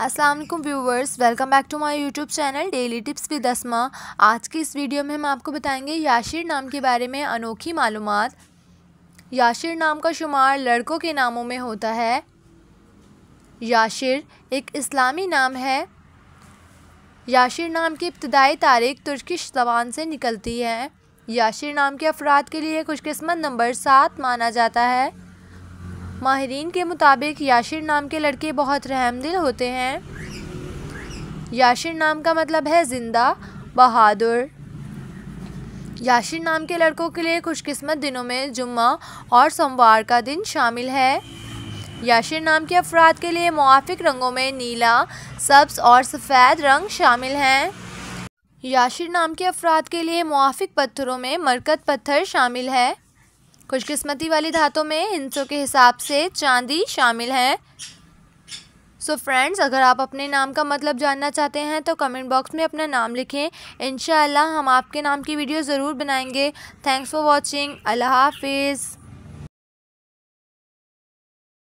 अस्सलाम वालेकुम viewers welcome back to my YouTube channel daily tips with Asma आज की इस वीडियो में हम आपको बताएंगे याशिर नाम के बारे में अनोखी मालूम याशिर नाम का शुमार लड़कों के नामों में होता है याशिर एक इस्लामी नाम है याशिर नाम की इब्तदाई तारीख तुर्किश जबान से निकलती है याशिर नाम के अफराद के लिए खुशकस्मत नंबर सात माना जाता है माहरीन के मुताबिक याशिर नाम के लड़के बहुत रहमदिल होते हैं याशिर नाम का मतलब है ज़िंदा बहादुर याशिर नाम के लड़कों के लिए खुशकिस्मत दिनों में जुम्मा और सोमवार का दिन शामिल है याशिर नाम के अफराद के लिए मुआफ़ रंगों में नीला सब्स और सफ़ेद रंग शामिल हैं याशिर नाम के अफराद के लिए मुआफ़ पत्थरों में मरकत पत्थर शामिल है खुशकिस्मती वाली धातों में हिंसों के हिसाब से चांदी शामिल है सो so फ्रेंड्स अगर आप अपने नाम का मतलब जानना चाहते हैं तो कमेंट बॉक्स में अपना नाम लिखें इन हम आपके नाम की वीडियो ज़रूर बनाएंगे थैंक्स फॉर वॉचिंग अल्लाह हाफिज़